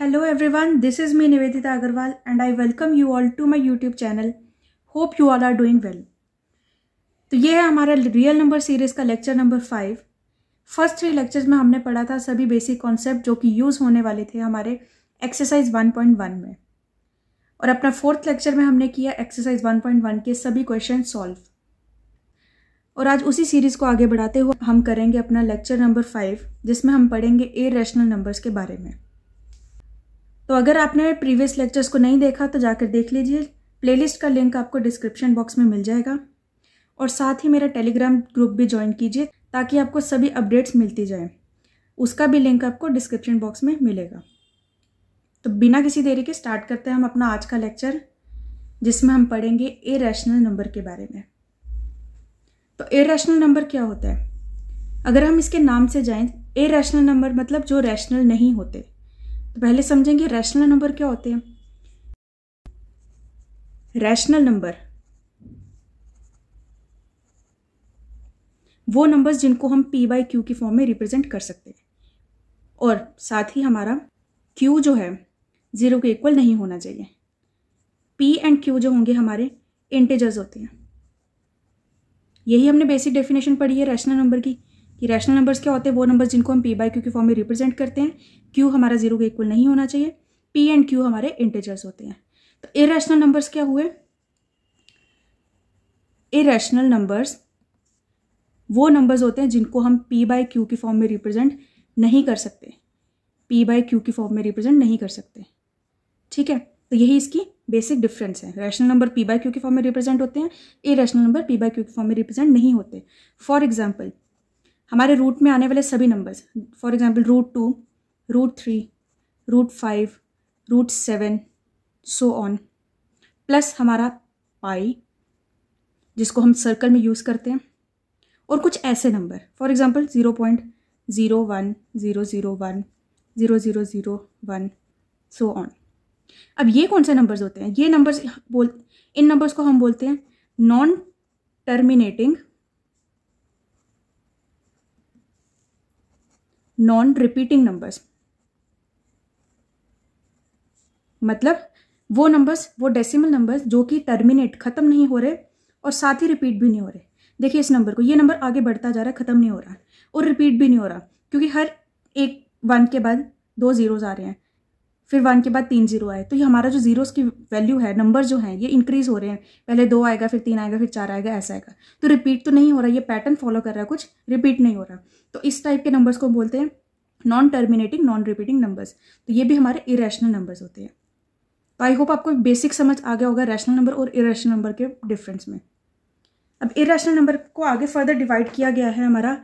Hello everyone this is me Nivedita Agarwal and I welcome you all to my YouTube channel hope you all are doing well तो ये है हमारा real number series का lecture number five first three lectures में हमने पढ़ा था सभी बेसिक कॉन्सेप्ट जो कि यूज़ होने वाले थे हमारे एक्सरसाइज वन में और अपना फोर्थ लेक्चर में हमने किया एक्सरसाइज वन के सभी क्वेश्चन सॉल्व और आज उसी सीरीज़ को आगे बढ़ाते हुए हम करेंगे अपना लेक्चर नंबर फाइव जिसमें हम पढ़ेंगे ए रैशनल नंबर्स के बारे में तो अगर आपने प्रीवियस लेक्चर्स को नहीं देखा तो जाकर देख लीजिए प्लेलिस्ट का लिंक आपको डिस्क्रिप्शन बॉक्स में मिल जाएगा और साथ ही मेरा टेलीग्राम ग्रुप भी ज्वाइन कीजिए ताकि आपको सभी अपडेट्स मिलती जाएँ उसका भी लिंक आपको डिस्क्रिप्शन बॉक्स में मिलेगा तो बिना किसी देरी के स्टार्ट करते हैं हम अपना आज का लेक्चर जिसमें हम पढ़ेंगे ए रैशनल नंबर के बारे में तो ए रैशनल नंबर क्या होता है अगर हम इसके नाम से जाएं ए रैशनल नंबर मतलब जो रैशनल नहीं होते तो पहले समझेंगे रैशनल नंबर क्या होते हैं रैशनल नंबर वो नंबर्स जिनको हम पी बाई क्यू की फॉर्म में रिप्रेजेंट कर सकते हैं और साथ ही हमारा क्यू जो है ज़ीरो के इक्वल नहीं होना चाहिए पी एंड क्यू जो होंगे हमारे इंटेजर्स होते हैं यही हमने बेसिक डेफिनेशन पढ़ी है रैशनल नंबर की कि रैशनल नंबर्स क्या होते हैं वो नंबर्स जिनको हम पी बाई क्यू के फॉर्म में रिप्रेजेंट करते हैं क्यू हमारा जीरो के इक्वल नहीं होना चाहिए पी एंड क्यू हमारे इंटेजर्स होते हैं तो इरेशनल नंबर्स क्या हुए इरेशनल नंबर्स वो नंबर्स होते हैं जिनको हम पी बाई क्यू के फॉर्म में रिप्रेजेंट नहीं कर सकते पी बाई क्यू के फॉर्म में रिप्रेजेंट नहीं कर सकते ठीक है तो यही इसकी बेसिक डिफरेंस है rational number P by Q के फॉर्म में रिप्रेजेंट होते हैं a rational number P by Q के फॉर्म में रिप्रेजेंट नहीं होते फॉर एग्जाम्पल हमारे रूट में आने वाले सभी numbers for example root two root three root five root seven so on plus हमारा पाई जिसको हम सर्कल में यूज़ करते हैं और कुछ ऐसे number for example zero point zero one zero zero one zero zero zero one so on अब ये कौन से नंबर्स होते हैं ये नंबर्स बोल इन नंबर्स को हम बोलते हैं non terminating non repeating numbers मतलब वो नंबर्स वो डेसिमल नंबर्स जो कि टर्मिनेट ख़त्म नहीं हो रहे और साथ ही रिपीट भी नहीं हो रहे देखिए इस नंबर को ये नंबर आगे बढ़ता जा रहा है ख़त्म नहीं हो रहा और रिपीट भी नहीं हो रहा क्योंकि हर एक वन के बाद दो ज़ीरोज़ आ रहे हैं फिर वन के बाद तीन जीरो आए तो ये हमारा जो जीरोस की वैल्यू है नंबर जो है ये इंक्रीज़ हो रहे हैं पहले दो आएगा फिर तीन आएगा फिर चार आएगा ऐसा आएगा तो रिपीट तो नहीं हो रहा ये पैटर्न फॉलो कर रहा है कुछ रिपीट नहीं हो रहा तो इस टाइप के नंबर्स को बोलते हैं non terminating non repeating numbers तो ये भी हमारे इरेशनल नंबर्स होते हैं तो आई होप आपको बेसिक समझ आ गया होगा रैशनल नंबर और इरेशनल नंबर के डिफरेंस में अब इरेशनल नंबर को आगे फर्दर डिवाइड किया गया है हमारा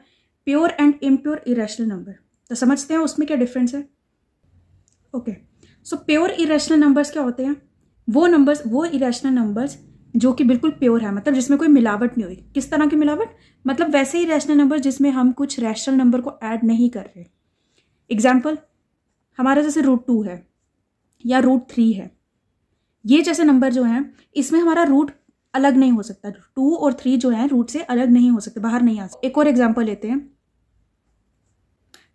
pure and impure irrational number तो समझते हैं उसमें क्या डिफरेंस है okay okay. So pure irrational numbers क्या होते हैं वो नंबर्स वो इरेशनल नंबर्स जो कि बिल्कुल प्योर है मतलब जिसमें कोई मिलावट नहीं हुई किस तरह की मिलावट मतलब वैसे ही रैशनल नंबर जिसमें हम कुछ रैशनल नंबर को ऐड नहीं कर रहे एग्जाम्पल हमारा जैसे रूट टू है या रूट थ्री है ये जैसे नंबर जो हैं इसमें हमारा रूट अलग नहीं हो सकता टू और थ्री जो है रूट से अलग नहीं हो सकते बाहर नहीं आ सकते एक और एग्जाम्पल लेते हैं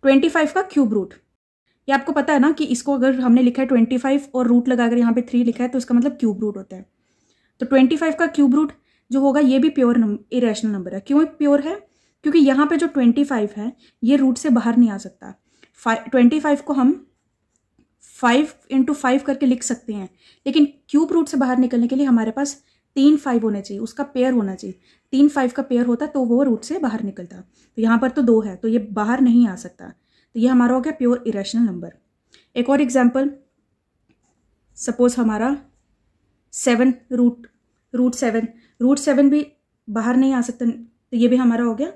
ट्वेंटी फाइव का क्यूब रूट ये आपको पता है ना कि इसको अगर हमने लिखा है ट्वेंटी फाइव और रूट लगा अगर यहाँ पे थ्री लिखा है तो इसका मतलब क्यूब रूट होता है तो ट्वेंटी फाइव का क्यूब रूट जो होगा ये भी प्योर नंबर इरेशनल नंबर है क्यों प्योर है क्योंकि यहाँ पे जो ट्वेंटी फाइव है ये रूट से बाहर नहीं आ सकता फाइव ट्वेंटी फाइव को हम फाइव इंटू फाइव करके लिख सकते हैं लेकिन क्यूब रूट से बाहर निकलने के लिए हमारे पास तीन फाइव होने चाहिए उसका पेयर होना चाहिए तीन फाइव का पेयर होता तो वो रूट से बाहर निकलता तो यहाँ पर तो दो है तो ये बाहर नहीं आ सकता तो ये हमारा हो गया प्योर इरेशनल नंबर एक और एग्जाम्पल सपोज हमारा seven root root seven root seven भी बाहर नहीं आ सकता तो ये भी हमारा हो गया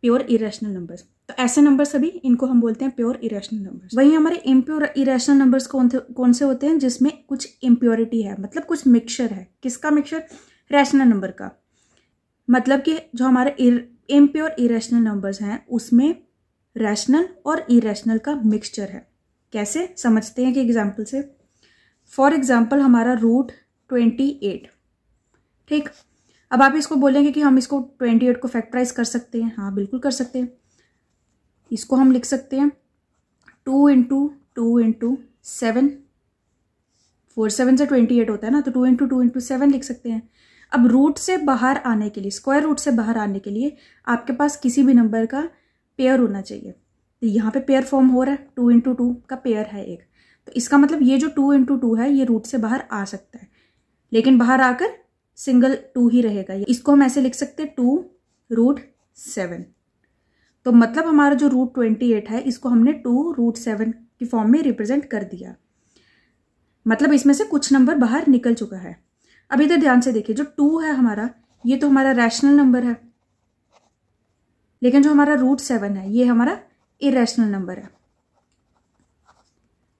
प्योर इरेशनल नंबर्स तो ऐसे नंबर सभी इनको हम बोलते हैं प्योर इरेशनल नंबर्स वहीं हमारे इम्प्योर इरेशनल नंबर्स कौन थे कौन से होते हैं जिसमें कुछ इम्प्योरिटी है मतलब कुछ मिक्सचर है किसका मिक्सचर रैशनल नंबर का मतलब कि जो हमारे इम्प्योर इरेशनल नंबर्स हैं उसमें रैशनल और इरेशनल का मिक्सचर है कैसे समझते हैं कि एग्जाम्पल से फॉर एग्जाम्पल हमारा रूट ट्वेंटी एट ठीक अब आप इसको बोलेंगे कि हम इसको ट्वेंटी एट को फैक्टराइज कर सकते हैं हाँ बिल्कुल कर सकते हैं इसको हम लिख सकते हैं two into two into seven four seven से ट्वेंटी एट होता है ना तो two into two into seven लिख सकते हैं अब रूट से बाहर आने के लिए स्क्वायर रूट से बाहर आने के लिए आपके पास किसी भी नंबर का पेयर होना चाहिए तो यहाँ पे पेयर फॉर्म हो रहा है टू इंटू टू का पेयर है एक तो इसका मतलब ये जो टू इंटू टू है ये रूट से बाहर आ सकता है लेकिन बाहर आकर सिंगल टू ही रहेगा इसको हम ऐसे लिख सकते हैं टू रूट सेवन तो मतलब हमारा जो रूट ट्वेंटी एट है इसको हमने टू रूट सेवन की फॉर्म में रिप्रेजेंट कर दिया मतलब इसमें से कुछ नंबर बाहर निकल चुका है अब इधर ध्यान से देखिए जो टू है हमारा ये तो हमारा रैशनल नंबर है लेकिन जो हमारा रूट सेवन है ये हमारा इरेशनल नंबर है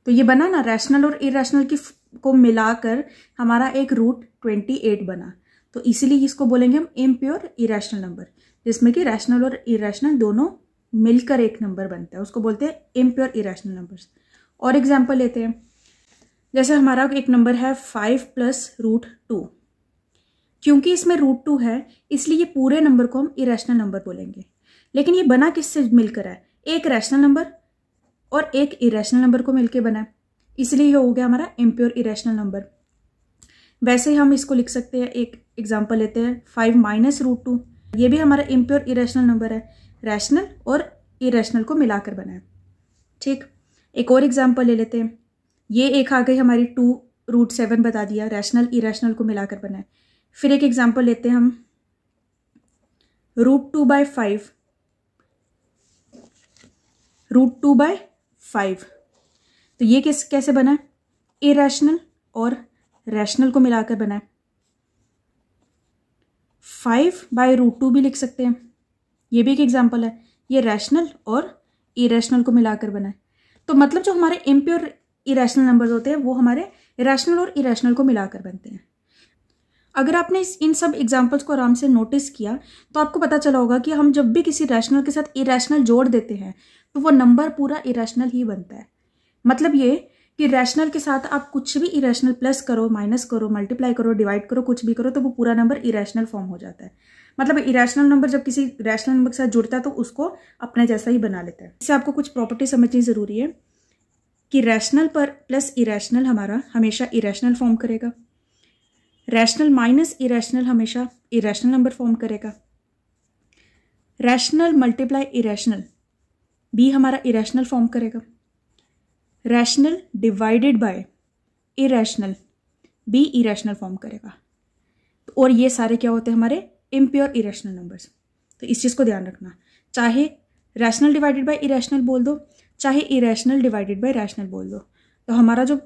तो ये बना ना रैशनल और इरेशनल की को मिलाकर हमारा एक रूट ट्वेंटी एट बना तो इसीलिए इसको बोलेंगे हम इम्प्योर इरेशनल नंबर जिसमें कि रैशनल और इरेशनल दोनों मिलकर एक नंबर बनता है उसको बोलते हैं इम्प्योर इरेशनल नंबर और एग्जाम्पल लेते हैं जैसे हमारा एक नंबर है फाइव प्लस रूट टू क्योंकि इसमें रूट टू है इसलिए ये पूरे नंबर को हम इरेशनल नंबर बोलेंगे लेकिन ये बना किससे मिलकर है एक रैशनल नंबर और एक इरेशनल नंबर को मिलकर बना है इसलिए ये हो गया हमारा इम्प्योर इरेशनल नंबर वैसे ही हम इसको लिख सकते हैं एक एग्जाम्पल लेते हैं फाइव माइनस रूट टू ये भी हमारा इम्प्योर इरेशनल नंबर है रैशनल और इरेशनल को मिलाकर बनाए ठीक एक और एग्जाम्पल ले लेते हैं ये एक आ गई हमारी टू रूट सेवन बता दिया रैशनल इरेशनल को मिलाकर बनाए फिर एक एग्जाम्पल लेते हैं हम root two by five root two by five तो ये किस कैसे बना है इरेशनल और रैशनल को मिलाकर बना है फाइव बाय रूट टू भी लिख सकते हैं ये भी एक एग्जाम्पल है ये रैशनल और इरेशनल को मिलाकर बना है तो मतलब जो हमारे इम्प्योर इरेशनल नंबर्स होते हैं वो हमारे रैशनल और इरेशनल को मिलाकर बनते हैं अगर आपने इस इन सब एग्जाम्पल्स को आराम से नोटिस किया तो आपको पता चला होगा कि हम जब भी किसी रैशनल के साथ इरेशनल जोड़ देते हैं तो वो नंबर पूरा इरेशनल ही बनता है मतलब ये कि रैशनल के साथ आप कुछ भी इरेशनल प्लस करो माइनस करो मल्टीप्लाई करो डिवाइड करो कुछ भी करो तो वो पूरा नंबर इरेशनल फॉर्म हो जाता है मतलब इरेशनल नंबर जब किसी रैशनल नंबर के साथ जुड़ता है तो उसको अपने जैसा ही बना लेता है इससे आपको कुछ प्रॉपर्टी समझनी ज़रूरी है कि रैशनल पर प्लस इरेशनल हमारा हमेशा इरेशनल फॉर्म करेगा रैशनल माइनस इरेशनल हमेशा इरेशनल नंबर फॉर्म करेगा रैशनल मल्टीप्लाई इरेशनल बी हमारा इरेशनल फॉर्म करेगा rational divided by irrational be irrational form करेगा तो और ये सारे क्या होते हैं हमारे इम्प्योर इरेशनल नंबर्स तो इस चीज़ को ध्यान रखना चाहे रैशनल डिवाइडेड बाय इरेशनल बोल दो चाहे इरेशनल डिवाइडेड बाय रैशनल बोल दो तो हमारा जो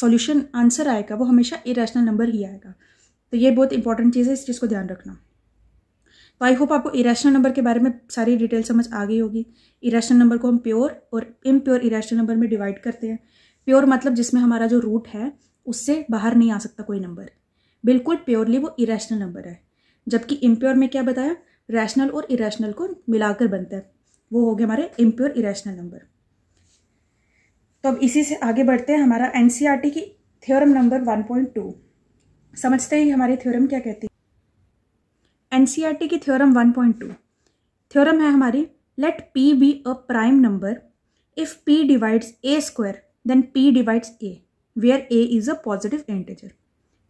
सॉल्यूशन आंसर आएगा वो हमेशा इरेशनल नंबर ही आएगा तो ये बहुत इंपॉर्टेंट चीज़ है इस चीज़ को ध्यान रखना तो आई होप आपको इरेशनल नंबर के बारे में सारी डिटेल समझ आ गई होगी इरेशनल नंबर को हम प्योर और इम्प्योर इरेशनल नंबर में डिवाइड करते हैं प्योर मतलब जिसमें हमारा जो रूट है उससे बाहर नहीं आ सकता कोई नंबर बिल्कुल प्योरली वो इरेशनल नंबर है जबकि इम्प्योर में क्या बताया रैशनल और इरेशनल को मिलाकर बनता है वो हो गए हमारे इम्प्योर इरेशनल नंबर तो अब इसी से आगे बढ़ते हैं हमारा एन e की थ्योरम नंबर टू समझते ही हमारी थ्योरम क्या कहती एन की थ्योरम 1.2 थ्योरम है हमारी let P be a prime number if P divides A square then P divides A where A is a positive integer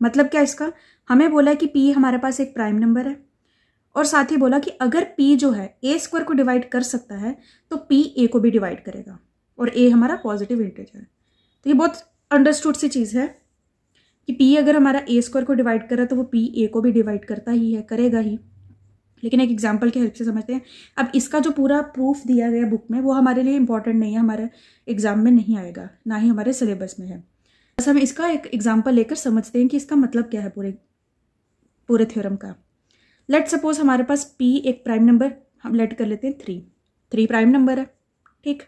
मतलब क्या इसका हमें बोला है कि पी हमारे पास एक प्राइम नंबर है और साथ ही बोला कि अगर पी जो है ए स्क्वायर को डिवाइड कर सकता है तो पी ए को भी डिवाइड करेगा और ए हमारा पॉजिटिव इंटीजर है तो ये बहुत अंडरस्टूड सी चीज़ है कि पी अगर हमारा ए स्क्वायर को डिवाइड कर रहा है तो वो पी ए को भी डिवाइड करता ही है करेगा ही लेकिन एक एग्जाम्पल के हेल्प से समझते हैं अब इसका जो पूरा प्रूफ दिया गया बुक में वो हमारे लिए इंपॉर्टेंट नहीं है हमारे एग्जाम में नहीं आएगा ना ही हमारे सिलेबस में है बस हम इसका एक एग्जाम्पल लेकर समझते हैं कि इसका मतलब क्या है पूरे पूरे थ्योरम का लेट सपोज हमारे पास पी एक प्राइम नंबर हम लेट कर लेते हैं थ्री थ्री प्राइम नंबर है ठीक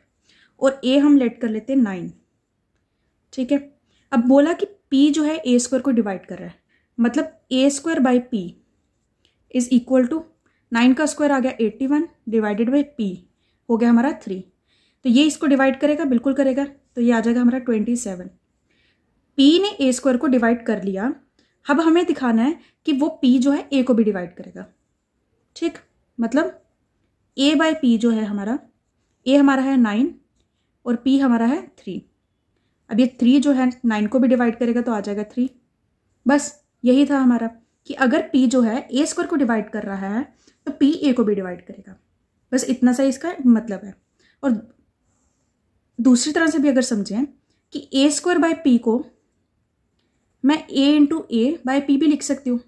और ए हम लेट कर लेते हैं नाइन ठीक है अब बोला कि पी जो है ए स्क्वायर को डिवाइड कर रहा है मतलब A square by P is equal to nine का स्क्वायर आ गया eighty one divided by P हो गया हमारा थ्री तो ये इसको डिवाइड करेगा बिल्कुल करेगा तो ये आ जाएगा हमारा ट्वेंटी सेवन पी ने ए स्क्वायर को डिवाइड कर लिया अब हमें दिखाना है कि वो पी जो है ए को भी डिवाइड करेगा ठीक मतलब ए बाय पी जो है हमारा ए हमारा है नाइन और पी हमारा है थ्री अब ये थ्री जो है नाइन को भी डिवाइड करेगा तो आ जाएगा थ्री बस यही था हमारा कि अगर पी जो है ए स्क्वायर को डिवाइड कर रहा है तो पी ए को भी डिवाइड करेगा बस इतना सा इसका मतलब है और दूसरी तरह से भी अगर समझें कि ए स्क्वायर बाय पी को मैं A into A by P भी लिख सकती हूँ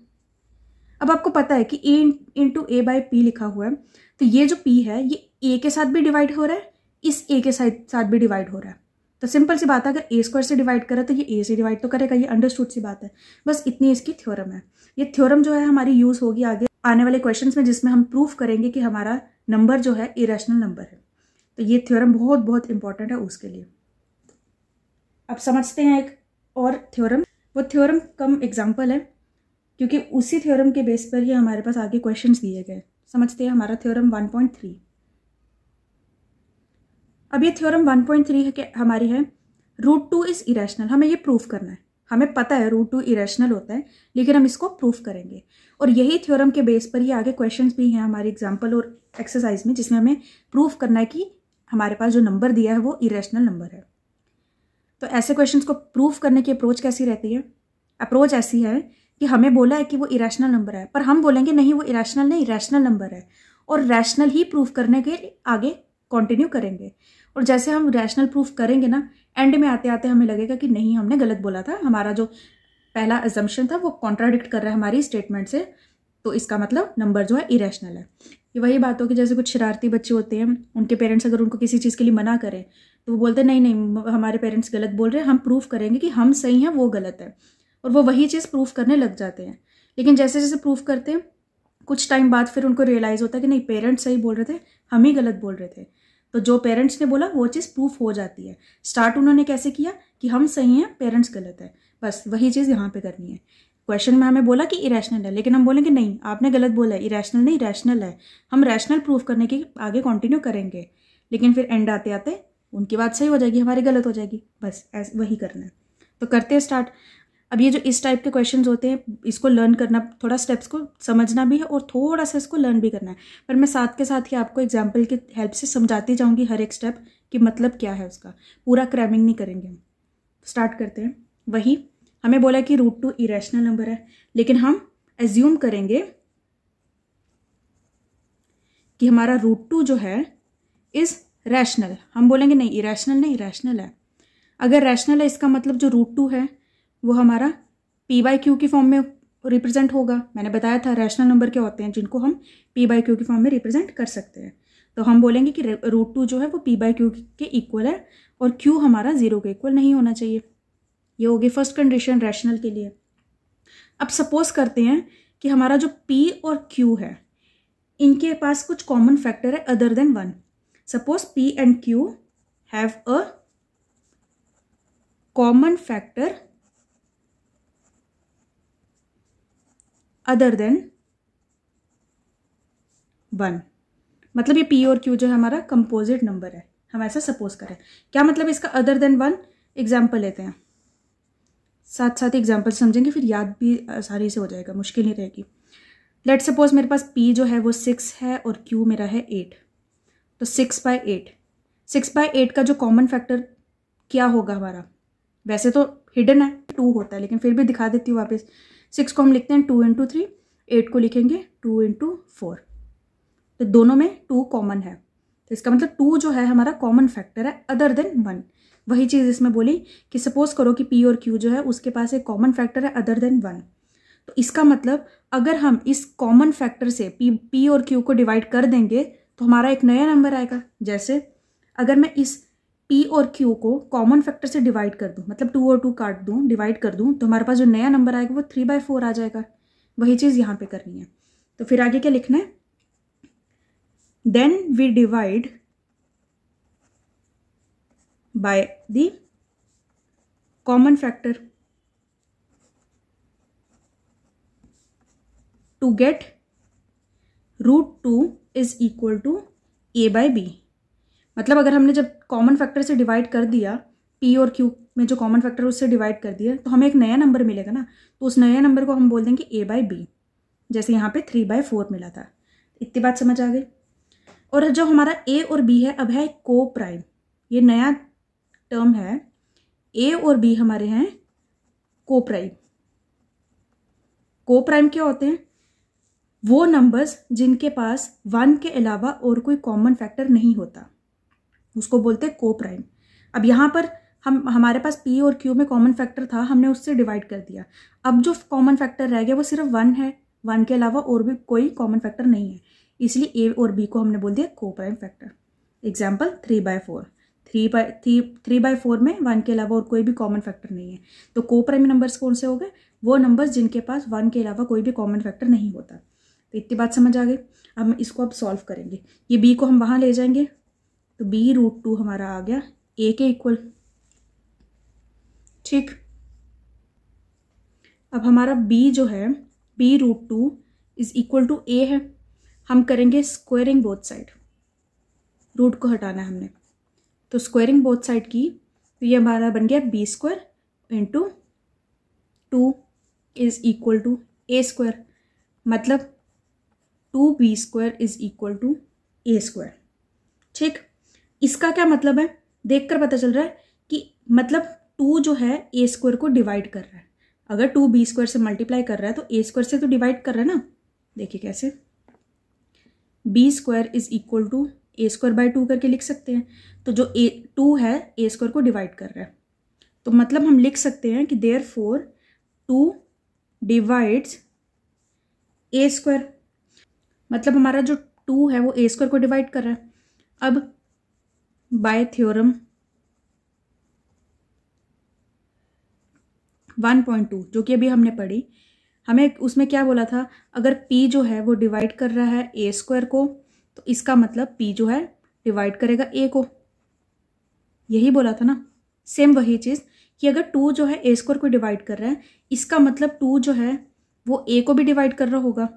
अब आपको पता है कि A into A by P लिखा हुआ है तो ये जो पी है ये ए के साथ भी डिवाइड हो रहा है इस ए के साथ साथ भी डिवाइड हो रहा है तो सिंपल सी बात है अगर ए स्क्वायर से डिवाइड करें तो ये ए से डिवाइड तो करेगा ये अंडरस्टूड सी बात है बस इतनी इसकी थ्योरम है ये थ्योरम जो है हमारी यूज़ होगी आगे आने वाले क्वेश्चन में जिसमें हम प्रूफ करेंगे कि हमारा नंबर जो है इरेशनल नंबर है तो ये थ्योरम बहुत बहुत इंपॉर्टेंट है उसके लिए अब समझते हैं एक और थ्योरम वो थ्योरम कम एग्जाम्पल है क्योंकि उसी थ्योरम के बेस पर ही हमारे पास आगे क्वेश्चंस दिए गए समझते हैं हमारा थ्योरम 1.3 अब ये थ्योरम 1.3 है कि हमारी है रूट टू इज़ इरेशनल हमें ये प्रूफ करना है हमें पता है रूट टू इरेशनल होता है लेकिन हम इसको प्रूफ करेंगे और यही थ्योरम के बेस पर ही आगे क्वेश्चन भी हैं हमारे एग्जाम्पल और एक्सरसाइज में जिसमें हमें प्रूफ करना है कि हमारे पास जो नंबर दिया है वो इरेशनल नंबर है तो ऐसे क्वेश्चन को प्रूफ करने की अप्रोच कैसी रहती है अप्रोच ऐसी है कि हमें बोला है कि वो इरेशनल नंबर है पर हम बोलेंगे नहीं वो इरेशनल नहीं रैशनल नंबर है और रैशनल ही प्रूफ करने के आगे कंटिन्यू करेंगे और जैसे हम रैशनल प्रूफ करेंगे ना एंड में आते आते हमें लगेगा कि नहीं हमने गलत बोला था हमारा जो पहला एजम्पन था वो कॉन्ट्राडिक्ट कर रहा है हमारी स्टेटमेंट से तो इसका मतलब नंबर जो है इरेशनल है ये वही बात हो कि जैसे कुछ शरारती बच्चे होते हैं उनके पेरेंट्स अगर उनको किसी चीज़ के लिए मना करें तो वो बोलते नहीं नहीं हमारे पेरेंट्स गलत बोल रहे हैं हम प्रूफ करेंगे कि हम सही हैं वो गलत है और वो वही चीज़ प्रूफ करने लग जाते हैं लेकिन जैसे जैसे प्रूफ करते हैं कुछ टाइम बाद फिर उनको रियलाइज़ होता है कि नहीं पेरेंट्स सही बोल रहे थे हम ही गलत बोल रहे थे तो जो पेरेंट्स ने बोला वो चीज़ प्रूफ हो जाती है स्टार्ट उन्होंने कैसे किया कि हम सही हैं पेरेंट्स गलत है बस वही चीज़ यहाँ पे करनी है क्वेश्चन में हमें बोला कि इरेशनल है लेकिन हम बोलेंगे नहीं आपने गलत बोला है इरेशनल नहीं रैशनल है हम रैशनल प्रूफ करने के आगे कंटिन्यू करेंगे लेकिन फिर एंड आते आते उनकी बात सही हो जाएगी हमारी गलत हो जाएगी बस ऐसे वही करना है तो करते स्टार्ट अब ये जो इस टाइप के क्वेश्चंस होते हैं इसको लर्न करना थोड़ा स्टेप्स को समझना भी है और थोड़ा सा इसको लर्न भी करना है पर मैं साथ के साथ ही आपको एग्जाम्पल की हेल्प से समझाती जाऊँगी हर एक स्टेप कि मतलब क्या है उसका पूरा क्रैमिंग नहीं करेंगे हम स्टार्ट करते हैं वही हमें बोला कि रूट टू इरेशनल नंबर है लेकिन हम एज्यूम करेंगे कि हमारा रूट टू जो है इज़ रैशनल हम बोलेंगे नहीं इरेशनल नहीं रैशनल है अगर रैशनल है इसका मतलब जो रूट टू है वो हमारा पी बाई क्यू की फॉर्म में रिप्रेजेंट होगा मैंने बताया था रैशनल नंबर के होते हैं जिनको हम पी बाई क्यू की फॉर्म में रिप्रेजेंट कर सकते हैं तो हम बोलेंगे कि रूट टू जो है वो पी बाई क्यू के इक्वल है और क्यू हमारा ज़ीरो के इक्वल नहीं होना चाहिए ये होगी फर्स्ट कंडीशन रैशनल के लिए अब सपोज करते हैं कि हमारा जो पी और क्यू है इनके पास कुछ कॉमन फैक्टर है other than one suppose P and Q have a common factor other than one मतलब ये पी और क्यू जो है हमारा कंपोजिट नंबर है हम ऐसा सपोज करें क्या मतलब इसका अदर देन वन एग्जाम्पल लेते हैं साथ साथ एग्जाम्पल समझेंगे फिर याद भी आसानी से हो जाएगा मुश्किल नहीं रहेगी लेट सपोज मेरे पास पी जो है वो सिक्स है और क्यू मेरा है एट तो six by eight six by eight का जो कॉमन फैक्टर क्या होगा हमारा वैसे तो हिडन है टू होता है लेकिन फिर भी दिखा देती हूँ वापस सिक्स को हम लिखते हैं टू इंटू थ्री एट को लिखेंगे टू इंटू फोर तो दोनों में टू कॉमन है तो इसका मतलब टू जो है हमारा कॉमन फैक्टर है अदर देन वन वही चीज़ इसमें बोली कि सपोज करो कि पी और क्यू जो है उसके पास एक कॉमन फैक्टर है अदर देन वन तो इसका मतलब अगर हम इस कॉमन फैक्टर से पी पी और क्यू को डिवाइड कर देंगे तो हमारा एक नया नंबर आएगा जैसे अगर मैं इस पी और क्यू को कॉमन फैक्टर से डिवाइड कर दूँ मतलब टू और टू काट दूँ डिवाइड कर दूँ तो हमारे पास जो नया नंबर आएगा वो थ्री बाय फोर आ जाएगा वही चीज़ यहाँ पे करनी है तो फिर आगे क्या लिखना है then we divide by the common factor to get root two is equal to A by B मतलब अगर हमने जब कॉमन फैक्टर से डिवाइड कर दिया पी और क्यू में जो कॉमन फैक्टर उससे डिवाइड कर दिया तो हमें एक नया नंबर मिलेगा ना तो उस नया नंबर को हम बोल देंगे ए बाई बी जैसे यहाँ पे थ्री बाई फोर मिला था इतनी बात समझ आ गई और जो हमारा ए और बी है अब है को प्राइम ये नया टर्म है ए और बी हमारे हैं को प्राइम को प्राइम क्या होते हैं वो नंबर्स जिनके पास वन के अलावा और कोई कॉमन फैक्टर नहीं होता उसको बोलते हैं को प्राइम अब यहाँ पर हम हमारे पास पी और क्यू में कॉमन फैक्टर था हमने उससे डिवाइड कर दिया अब जो कॉमन फैक्टर रह गया वो सिर्फ वन है वन के अलावा और भी कोई कॉमन फैक्टर नहीं है इसलिए ए और बी को हमने बोल दिया को prime factor example three by four three by three three by four में वन के अलावा और कोई भी कॉमन फैक्टर नहीं है तो को प्राइम नंबर्स कौन से हो गए वो नंबर्स जिनके पास वन के अलावा कोई भी कॉमन फैक्टर नहीं होता तो इतनी बात समझ आ गई अब इसको अब सॉल्व करेंगे ये बी को हम वहाँ ले जाएंगे तो बी रूट टू हमारा आ गया ए के इक्वल ठीक अब हमारा बी जो है b root two is equal to a है हम करेंगे स्क्वेयरिंग बोथ साइड रूट को हटाना है हमने तो स्क्वेयरिंग बोथ साइड की तो ये हमारा बन गया b square into two is equal to a square मतलब two b square is equal to a square ठीक इसका क्या मतलब है देखकर पता चल रहा है कि मतलब टू जो है ए स्क्वायर को डिवाइड कर रहा है अगर टू बी स्क्वायर से मल्टीप्लाई कर रहा है तो ए स्क्वायर से तो डिवाइड कर रहा है ना देखिए कैसे b square is equal to a square by two करके लिख सकते हैं तो जो ए टू है ए स्क्वायर को डिवाइड कर रहा है तो मतलब हम लिख सकते हैं कि देयर फोर टू डिवाइड्स ए स्क्वायर मतलब हमारा जो टू है वो ए स्क्वायर को डिवाइड कर रहा है अब by theorem 1.2 जो कि अभी हमने पढ़ी हमें उसमें क्या बोला था अगर p जो है वो डिवाइड कर रहा है ए स्क्वायर को तो इसका मतलब p जो है डिवाइड करेगा a को यही बोला था ना सेम वही चीज़ कि अगर टू जो है ए स्क्वायर को डिवाइड कर रहा है इसका मतलब टू जो है वो ए को भी डिवाइड कर रहा होगा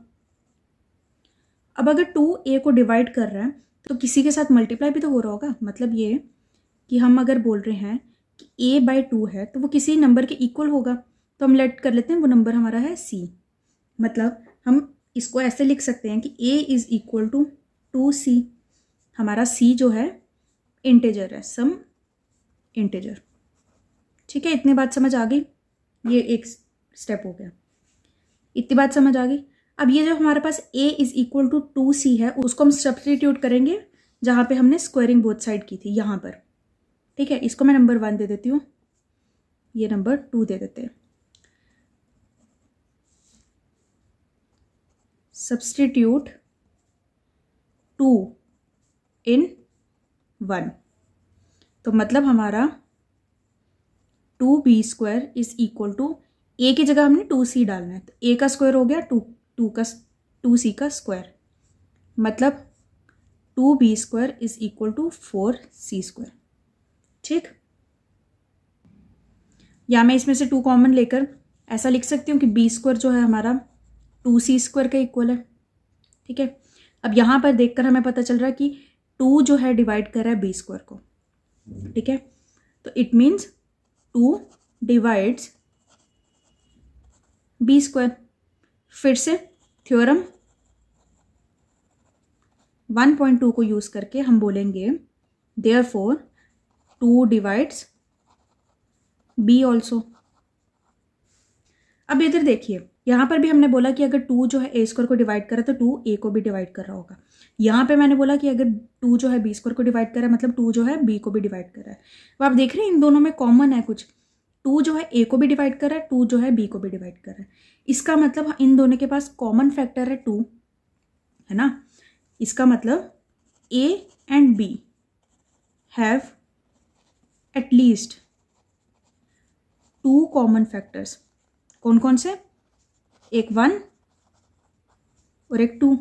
अब अगर टू ए को डिवाइड कर रहा है तो किसी के साथ मल्टीप्लाई भी तो हो रहा होगा मतलब ये कि हम अगर बोल रहे हैं कि ए बाई टू है तो वो किसी नंबर के इक्वल होगा तो हम लेट कर लेते हैं वो नंबर हमारा है सी मतलब हम इसको ऐसे लिख सकते हैं कि a is equal to two c हमारा सी जो है इंटेजर है सम इंटेजर ठीक है इतनी बात समझ आ गई ये एक स्टेप हो गया इतनी बात समझ आ गई अब ये जो हमारे पास a is equal to two c है उसको हम सब्सटीट्यूट करेंगे जहाँ पे हमने स्क्वायरिंग बोथ साइड की थी यहाँ पर ठीक है इसको मैं नंबर वन दे देती हूँ ये नंबर टू दे देते हैं सब्सटीट्यूट टू इन वन तो मतलब हमारा two b square is equal to a की जगह हमने टू सी डालना है तो ए का स्क्वायर हो गया टू टू का टू सी का स्क्वायर मतलब two b square is equal to four c square ठीक या मैं इसमें से टू कॉमन लेकर ऐसा लिख सकती हूँ कि बी स्क्वायर जो है हमारा टू सी स्क्वायर का इक्वल है ठीक है अब यहाँ पर देखकर हमें पता चल रहा है कि टू जो है डिवाइड कर रहा है बी स्क्वायर को ठीक है तो it means two divides b square फिर से थ्योरम 1.2 को यूज़ करके हम बोलेंगे therefore two divides b also अब इधर देखिए यहां पर भी हमने बोला कि अगर टू जो है ए स्क्वायर को डिवाइड करा तो टू ए को भी डिवाइड कर रहा होगा यहां पे मैंने बोला कि अगर टू जो है बी स्क्वायर को डिवाइड करा मतलब टू जो है बी को भी डिवाइड करा है अब आप देख रहे हैं इन दोनों में कॉमन है कुछ टू जो है ए को भी डिवाइड कर रहा है टू जो है बी को भी डिवाइड कर रहा है इसका मतलब हाँ, इन दोनों के पास कॉमन फैक्टर है टू है ना इसका मतलब a and b have at least two common factors कौन कौन से एक वन और एक टू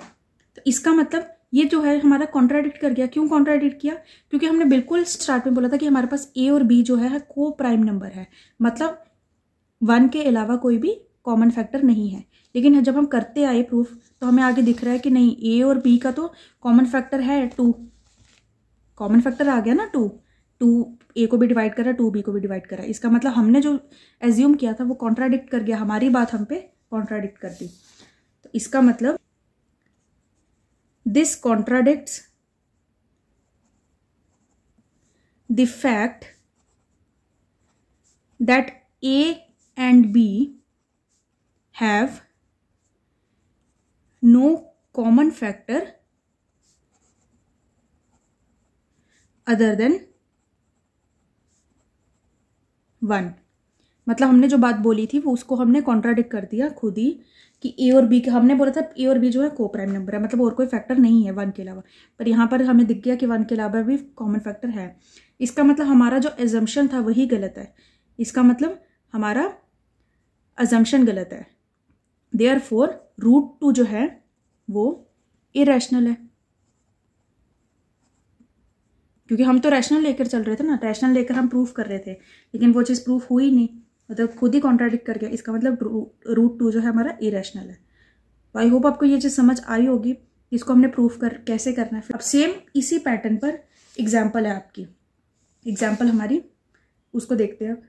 तो इसका मतलब ये जो है हमारा कॉन्ट्राडिक्ट कर गया क्यों कॉन्ट्राडिक्ट किया क्योंकि हमने बिल्कुल स्टार्ट में बोला था कि हमारे पास ए और बी जो है को प्राइम नंबर है मतलब वन के अलावा कोई भी कॉमन फैक्टर नहीं है लेकिन जब हम करते आए प्रूफ तो हमें आगे दिख रहा है कि नहीं ए और बी का तो कॉमन फैक्टर है टू कॉमन फैक्टर आ गया ना टू टू ए को भी डिवाइड करा टू बी को भी डिवाइड करा इसका मतलब हमने जो एज्यूम किया था वो कॉन्ट्राडिक्ट कर गया हमारी बात हम पे कॉन्ट्राडिक्ट कर दी तो इसका मतलब This contradicts the fact that A and B have no common factor other than one मतलब हमने जो बात बोली थी वो उसको हमने कॉन्ट्राडिक्ट कर दिया खुद ही कि ए और बी के हमने बोला था ए और बी जो है को प्राइम नंबर है मतलब और कोई फैक्टर नहीं है वन के अलावा पर यहाँ पर हमें दिख गया कि वन के अलावा भी कॉमन फैक्टर है इसका मतलब हमारा जो एजम्पन था वही गलत है इसका मतलब हमारा एजम्पन गलत है आर फोर रूट टू जो है वो इरेशनल है क्योंकि हम तो रैशनल लेकर चल रहे थे ना रैशनल तो लेकर हम प्रूफ कर रहे थे लेकिन वो चीज़ प्रूफ हुई नहीं मतलब खुद ही कॉन्ट्राडिक्ट कर गया इसका मतलब रूट टू जो है हमारा इरेशनल है तो आई होप आपको ये चीज़ समझ आई होगी इसको हमने प्रूफ कर कैसे करना है अब सेम इसी पैटर्न पर एग्जाम्पल है आपकी एग्जाम्पल हमारी उसको देखते हैं अब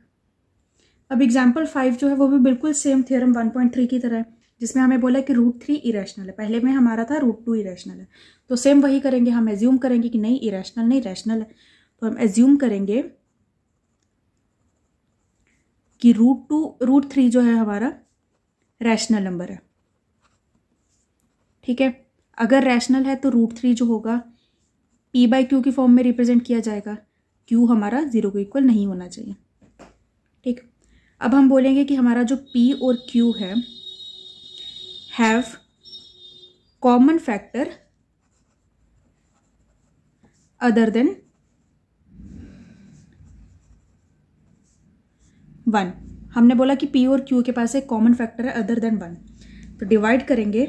अब एग्जाम्पल फाइव जो है वो भी बिल्कुल same theorem one point three की तरह है जिसमें हमें बोला कि रूट थ्री इरेशनल है पहले में हमारा था रूट टू इरेशनल है तो सेम वही करेंगे हम एज्यूम करेंगे कि नहीं इरेशनल नहीं रैशनल है तो हम एज्यूम करेंगे कि रूट टू रूट थ्री जो है हमारा रैशनल नंबर है ठीक है अगर रैशनल है तो रूट थ्री जो होगा पी बाई क्यू की फॉर्म में रिप्रेजेंट किया जाएगा क्यू हमारा ज़ीरो को इक्वल नहीं होना चाहिए ठीक अब हम बोलेंगे कि हमारा जो पी और क्यू है have common factor other than one हमने बोला कि पी और क्यू के पास एक कॉमन फैक्टर है अदर देन वन तो डिवाइड करेंगे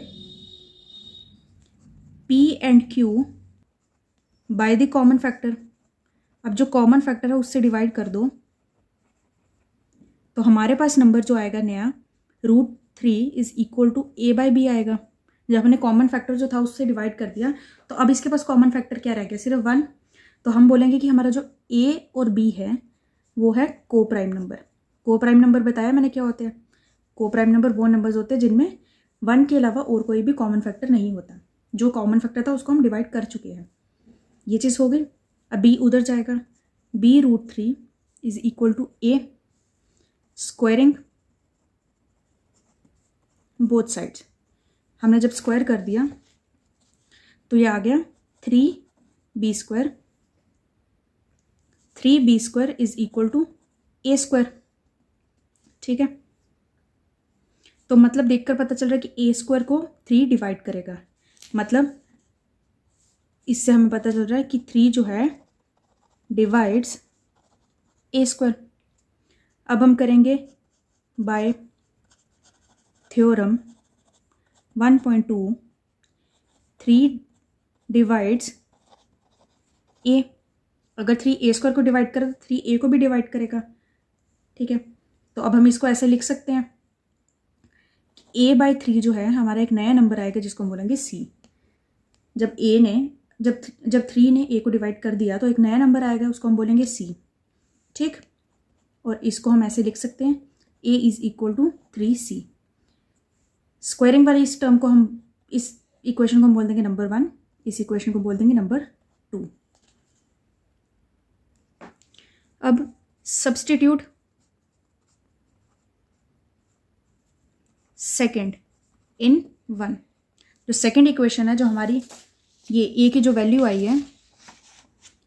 p and q by the common factor अब जो कॉमन फैक्टर है उससे डिवाइड कर दो तो हमारे पास नंबर जो आएगा नया root three is equal to a by b आएगा जब हमने कॉमन फैक्टर जो था उससे डिवाइड कर दिया तो अब इसके पास कॉमन फैक्टर क्या रह गया सिर्फ वन तो हम बोलेंगे कि हमारा जो ए और बी है वो है coprime number coprime number बताया मैंने क्या होते हैं को प्राइम नंबर वो नंबर्स होते हैं जिनमें वन के अलावा और कोई भी कॉमन फैक्टर नहीं होता जो कॉमन फैक्टर था उसको हम डिवाइड कर चुके हैं ये चीज़ हो गई अब बी उधर जाएगा b root three is equal to a squaring both sides हमने जब स्क्वायर कर दिया तो ये आ गया three b square three b square is equal to a square ठीक है तो मतलब देखकर पता चल रहा है कि ए स्क्वायर को थ्री डिवाइड करेगा मतलब इससे हमें पता चल रहा है कि थ्री जो है डिवाइड्स ए स्क्वायर अब हम करेंगे by theorem one point two three divides a अगर थ्री ए स्क्वायर को डिवाइड करे तो थ्री ए को भी डिवाइड करेगा ठीक है तो अब हम इसको ऐसे लिख सकते हैं ए बाई थ्री जो है हमारा एक नया नंबर आएगा जिसको हम बोलेंगे सी जब ए ने जब जब थ्री ने ए को डिवाइड कर दिया तो एक नया नंबर आएगा उसको हम बोलेंगे सी ठीक और इसको हम ऐसे लिख सकते हैं a is equal to three c squaring वाली इस टर्म को हम इस इक्वेशन को हम बोल देंगे नंबर वन इस इक्वेशन को बोल देंगे नंबर टू अब सब्सटीट्यूट सेकेंड इन वन जो सेकेंड इक्वेशन है जो हमारी ये ए की जो वैल्यू आई है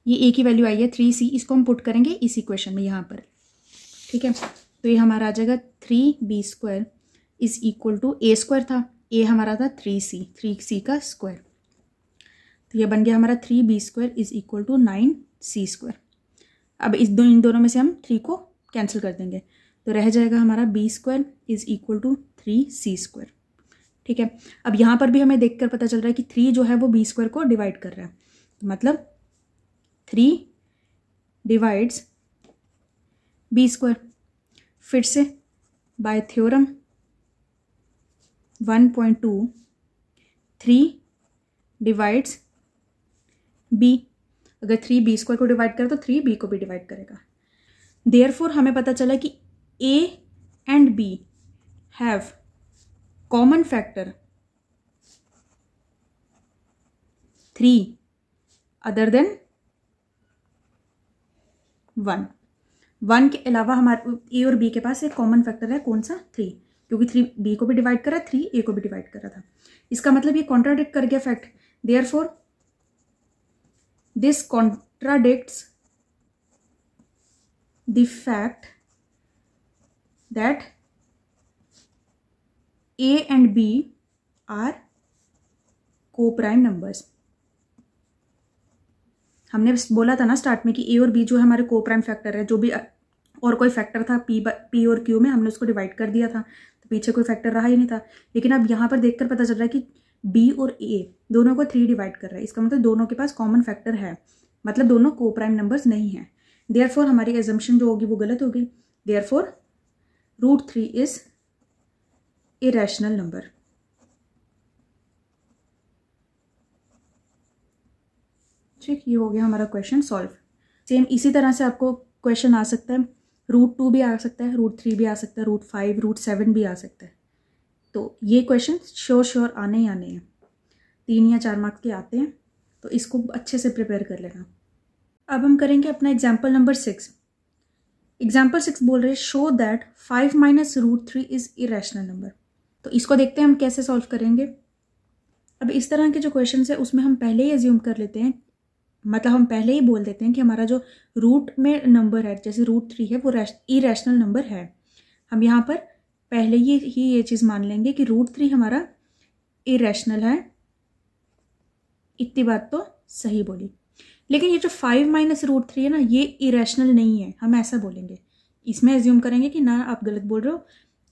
ये ए की वैल्यू आई है थ्री सी इसको हम पुट करेंगे इस इक्वेशन में यहाँ पर ठीक है तो ये हमारा आ जाएगा three b square is equal to a square था ए हमारा था थ्री सी थ्री सी का स्क्वायर तो ये बन गया हमारा three b square is equal to nine c square अब इस दो इन दोनों में से हम थ्री को कैंसिल कर देंगे तो रह जाएगा हमारा b square is equal to three c square ठीक है अब यहाँ पर भी हमें देखकर पता चल रहा है कि थ्री जो है वो बी स्क्वायर को डिवाइड कर रहा है मतलब थ्री डिवाइड्स बी स्क्वायर फिर से by theorem one point two three divides b अगर थ्री बी स्क्वायर को डिवाइड करे तो थ्री बी को भी डिवाइड करेगा देयर हमें पता चला कि a and b have common factor 3 other than one one के अलावा हमारे ए और बी के पास एक कॉमन फैक्टर है कौन सा थ्री क्योंकि थ्री बी को भी डिवाइड करा थ्री ए को भी डिवाइड करा था इसका मतलब ये कॉन्ट्राडिक्ट कर गया fact therefore this contradict the fact that a and b are coprime numbers हमने बोला था ना स्टार्ट में कि ए और बी जो है हमारे को प्राइम फैक्टर है जो भी और कोई फैक्टर था पी पी और क्यू में हमने उसको डिवाइड कर दिया था तो पीछे कोई फैक्टर रहा ही नहीं था लेकिन अब यहाँ पर देखकर पता चल रहा है कि बी और ए दोनों को थ्री डिवाइड कर रहा है इसका मतलब दोनों के पास कॉमन फैक्टर है मतलब दोनों को प्राइम नंबर्स नहीं हैं देयर हमारी एजम्पन जो होगी वो गलत होगी therefore root three is irrational number ठीक ये हो गया हमारा क्वेश्चन सॉल्व सेम इसी तरह से आपको क्वेश्चन आ सकता है रूट टू भी आ सकता है रूट थ्री भी आ सकता है रूट फाइव रूट सेवन भी आ सकता है तो ये क्वेश्चन श्योर श्योर आने ही आने हैं तीन या चार मार्क्स के आते हैं तो इसको अच्छे से प्रिपेयर कर लेना अब हम करेंगे अपना example number six example six बोल रहे show that five minus root three is irrational number तो इसको देखते हैं हम कैसे सॉल्व करेंगे अब इस तरह के जो क्वेश्चन है उसमें हम पहले ही एज्यूम कर लेते हैं मतलब हम पहले ही बोल देते हैं कि हमारा जो रूट में नंबर है जैसे रूट थ्री है वो इरेशनल नंबर है हम यहाँ पर पहले ही ही ये चीज़ मान लेंगे कि रूट थ्री हमारा इरेशनल है इतनी बात तो सही बोली लेकिन ये जो फाइव माइनस रूट थ्री है ना ये इरेशनल नहीं है हम ऐसा बोलेंगे इसमें एज्यूम करेंगे कि ना आप गलत बोल रहे हो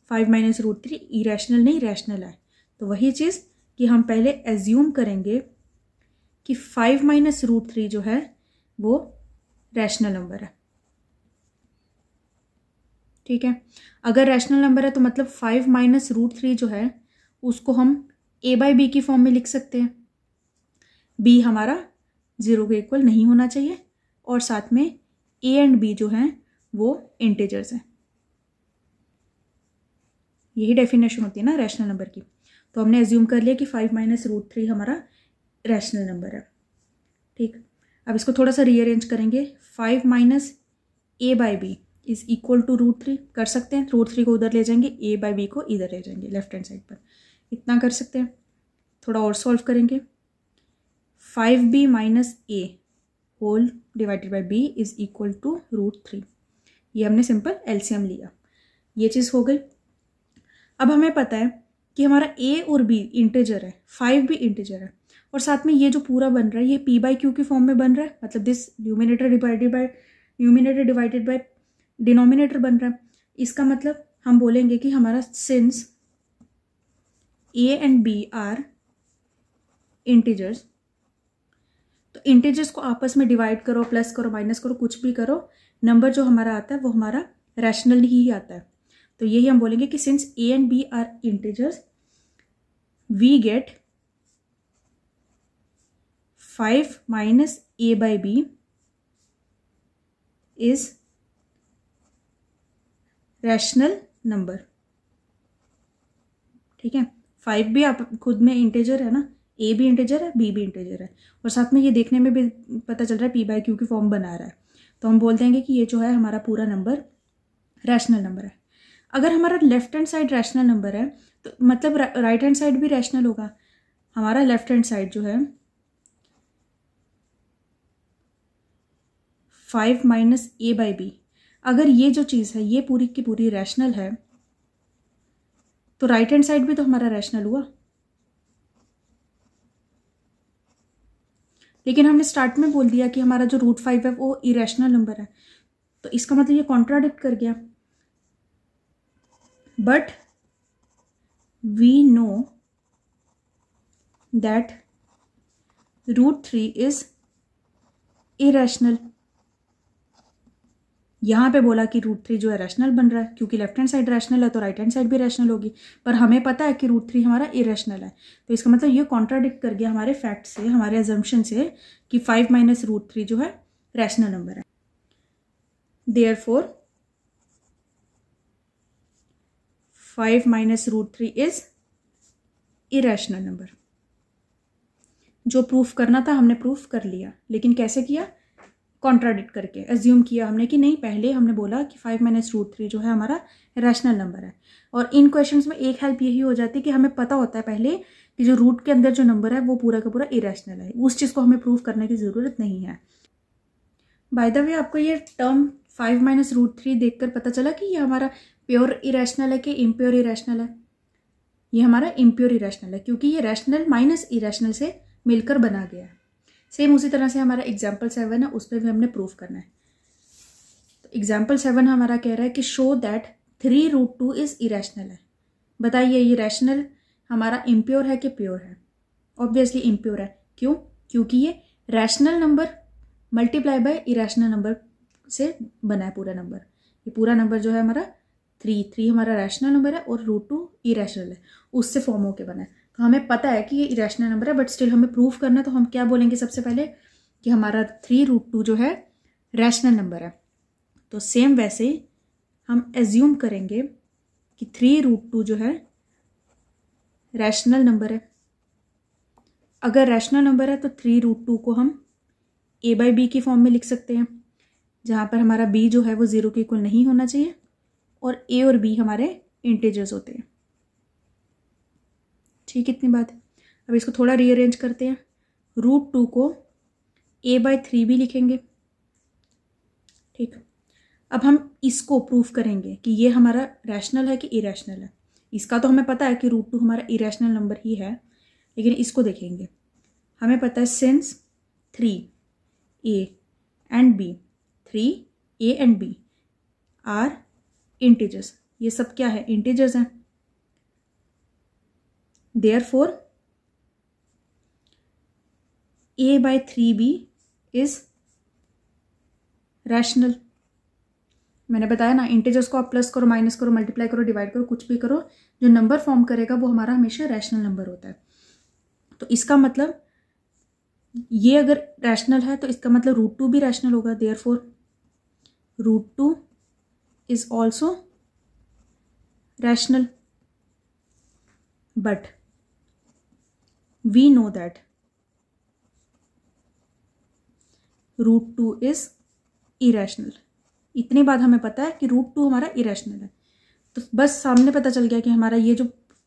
five minus root three irrational नहीं रैशनल है तो वही चीज़ कि हम पहले एज्यूम करेंगे कि फाइव माइनस रूट थ्री जो है वो रैशनल नंबर है ठीक है अगर रैशनल नंबर है तो मतलब फाइव माइनस रूट थ्री जो है उसको हम ए बाई बी की फॉर्म में लिख सकते हैं बी हमारा ज़ीरो के इक्वल नहीं होना चाहिए और साथ में ए एंड बी जो हैं वो इंटीजर्स हैं यही डेफिनेशन होती है ना रैशनल नंबर की तो हमने एज्यूम कर लिया कि फाइव माइनस रूट थ्री हमारा रैशनल नंबर है ठीक अब इसको थोड़ा सा रीअरेंज करेंगे five minus a by b is equal to root three कर सकते हैं रूट थ्री को उधर ले जाएंगे ए बाई बी को इधर ले जाएंगे लेफ्ट हैंड साइड पर इतना कर सकते हैं थोड़ा और सॉल्व करेंगे five b minus a whole divided by b is equal to root three ये हमने सिंपल एल्सीयम लिया ये चीज़ हो गई अब हमें पता है कि हमारा ए और बी इंटेजर है फाइव भी इंटेजर है और साथ में ये जो पूरा बन रहा है ये पी बाई क्यू के फॉर्म में बन रहा है मतलब this numerator divided by numerator divided by denominator बन रहा है इसका मतलब हम बोलेंगे कि हमारा since a and b are integers तो इंटीजर्स को आपस में डिवाइड करो प्लस करो माइनस करो कुछ भी करो नंबर जो हमारा आता है वो हमारा रैशनल ही आता है तो यही हम बोलेंगे कि since a and b are integers we get five minus a by b is rational number ठीक है फाइव भी आप खुद में इंटेजर है ना ए भी इंटेजर है बी भी इंटेजर है और साथ में ये देखने में भी पता चल रहा है पी बाय क्यू की फॉर्म बना रहा है तो हम बोलते हैं कि ये जो है हमारा पूरा नंबर रैशनल नंबर है अगर हमारा left hand side rational number है तो मतलब राइट हैंड साइड भी रैशनल होगा हमारा लेफ्ट हैंड साइड जो है five minus a by b अगर ये जो चीज़ है ये पूरी की पूरी रैशनल है तो राइट हैंड साइड भी तो हमारा रैशनल हुआ लेकिन हमने स्टार्ट में बोल दिया कि हमारा जो रूट फाइव है वो इरेशनल नंबर है तो इसका मतलब ये कॉन्ट्राडिक्ट कर गया but we know that root 3 is irrational यहाँ पे बोला कि रूट थ्री जो है रैशनल बन रहा है क्योंकि लेफ्ट हैंड साइड रैशनल है तो राइट हैंड साइड भी रैशनल होगी पर हमें पता है कि रूट थ्री हमारा इरेशनल है तो इसका मतलब ये कॉन्ट्राडिक्ट कर गया हमारे फैक्ट से हमारे एजम्पन से कि फाइव माइनस रूट थ्री जो है रैशनल नंबर है therefore five minus root three is irrational number जो प्रूफ करना था हमने प्रूफ कर लिया लेकिन कैसे किया कॉन्ट्राडिक्ट करके एज्यूम किया हमने कि नहीं पहले हमने बोला कि फाइव माइनस रूट थ्री जो है हमारा रैशनल नंबर है और इन क्वेश्चंस में एक हेल्प यही हो जाती है कि हमें पता होता है पहले कि जो रूट के अंदर जो नंबर है वो पूरा का पूरा इरेशनल है उस चीज़ को हमें प्रूफ करने की ज़रूरत नहीं है बाय द वे आपको ये term five minus root three देख कर पता चला कि ये हमारा प्योर इरेशनल है कि इम्प्योर इरेशनल है ये हमारा इम्प्योर इरेशनल है क्योंकि ये रैशनल माइनस इरेशनल से मिलकर बना गया है सेम उसी तरह से हमारा एग्जाम्पल सेवन है उस पर भी हमने प्रूफ करना है तो एग्जाम्पल सेवन हमारा कह रहा है कि show that three root two is irrational है बताइए ये रैशनल हमारा इम्प्योर है कि प्योर है ऑब्वियसली इम्प्योर है क्यों क्योंकि ये rational number multiply by irrational number से बना है पूरा नंबर ये पूरा नंबर जो है हमारा थ्री थ्री हमारा रैशनल नंबर है और रूट टू इरेशनल है उससे फॉर्म होके बना है तो हमें पता है कि ये इरेशनल नंबर है बट स्टिल हमें प्रूफ करना तो हम क्या बोलेंगे सबसे पहले कि हमारा थ्री रूट टू जो है रैशनल नंबर है तो सेम वैसे ही हम एज्यूम करेंगे कि थ्री रूट टू जो है रैशनल नंबर है अगर रैशनल नंबर है तो थ्री रूट टू को हम ए बाई बी के फॉर्म में लिख सकते हैं जहाँ पर हमारा बी जो है वो ज़ीरो के इक्वल नहीं होना चाहिए और ए और बी हमारे इंटेजर्स होते हैं ठीक इतनी बात है अब इसको थोड़ा रीअरेंज करते हैं रूट टू को ए बाय थ्री भी लिखेंगे ठीक अब हम इसको प्रूफ करेंगे कि ये हमारा रैशनल है कि इरेशनल है इसका तो हमें पता है कि रूट टू हमारा इरेशनल नंबर ही है लेकिन इसको देखेंगे हमें पता है since three a and b three a and b are integers ये सब क्या है इंटीजर्स हैं therefore a by three b is rational मैंने बताया ना इंटीजर्स को आप प्लस करो माइनस करो मल्टीप्लाई करो डिवाइड करो कुछ भी करो जो नंबर फॉर्म करेगा वो हमारा हमेशा रैशनल नंबर होता है तो इसका मतलब ये अगर रैशनल है तो इसका मतलब रूट टू भी रैशनल होगा therefore root 2 is also rational but we know that root two is irrational इतनी बात हमें पता है कि रूट टू हमारा इरेशनल है तो बस सामने पता चल गया कि हमारा ये जो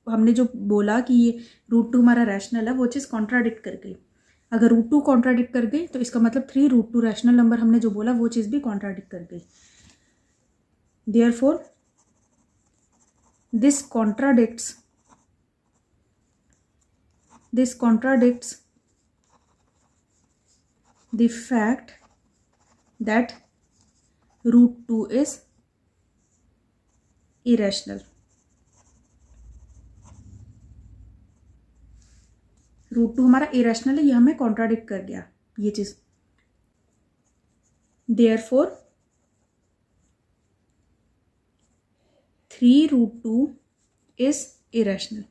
हमने जो बोला कि ये रूट टू हमारा रैशनल है वो चीज़ कॉन्ट्राडिक्ट कर गई अगर रूट टू कॉन्ट्राडिक्ट कर गई तो इसका मतलब three root two rational number हमने जो बोला वो चीज़ भी कॉन्ट्राडिक्ट कर गई therefore this contradict this contradict the fact that root two is irrational root two हमारा इरेशनल है ये हमें कॉन्ट्राडिक्ट कर गया ये चीज therefore three root two is irrational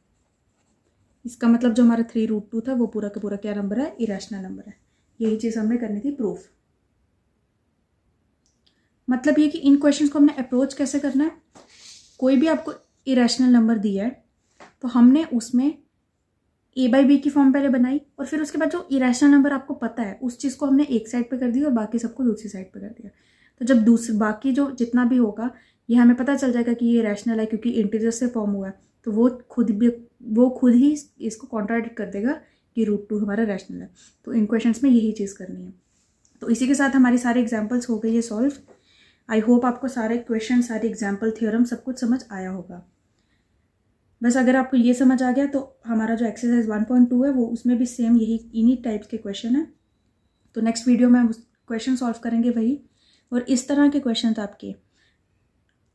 इसका मतलब जो हमारा थ्री रूट टू था वो पूरा का पूरा क्या नंबर है इरेशनल नंबर है यही चीज़ हमने करनी थी प्रूफ मतलब ये कि इन क्वेश्चन को हमने अप्रोच कैसे करना है कोई भी आपको इरेशनल नंबर दिया है तो हमने उसमें ए बाई बी की फॉर्म पहले बनाई और फिर उसके बाद जो इरेशनल नंबर आपको पता है उस चीज़ को हमने एक साइड पे कर दी और बाकी सबको दूसरी साइड पे कर दिया तो जब दूसरे बाकी जो जितना भी होगा ये हमें पता चल जाएगा कि ये रैशनल है क्योंकि इंटीजर से फॉर्म हुआ है तो वो खुद भी वो खुद ही इसको कॉन्ट्राडिक्ट कर देगा कि रूट टू हमारा रैशनल है तो इन क्वेश्चन में यही चीज़ करनी है तो इसी के साथ हमारी सारे एग्जाम्पल्स हो गए ये सॉल्व आई होप आपको सारे क्वेश्चन सारे एग्जाम्पल थियोरम सब कुछ समझ आया होगा बस अगर आपको ये समझ आ गया तो हमारा जो एक्सरसाइज 1.2 है वो उसमें भी सेम यही इन्हीं टाइप्स के क्वेश्चन है तो नेक्स्ट वीडियो में हम उस क्वेश्चन सॉल्व करेंगे वही और इस तरह के क्वेश्चन आपके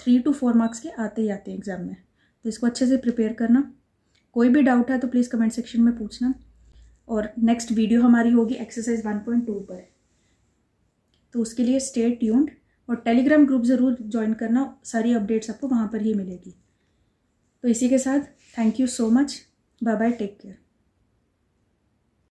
थ्री टू फोर मार्क्स के आते ही आते हैं एग्ज़ाम में तो इसको अच्छे से प्रिपेयर करना कोई भी डाउट है तो प्लीज़ कमेंट सेक्शन में पूछना और नेक्स्ट वीडियो हमारी होगी एक्सरसाइज 1.2 पर तो उसके लिए स्टे ट्यून्ड और टेलीग्राम ग्रुप ज़रूर ज्वाइन करना सारी अपडेट्स आपको वहाँ पर ही मिलेगी तो इसी के साथ thank you so much bye bye take care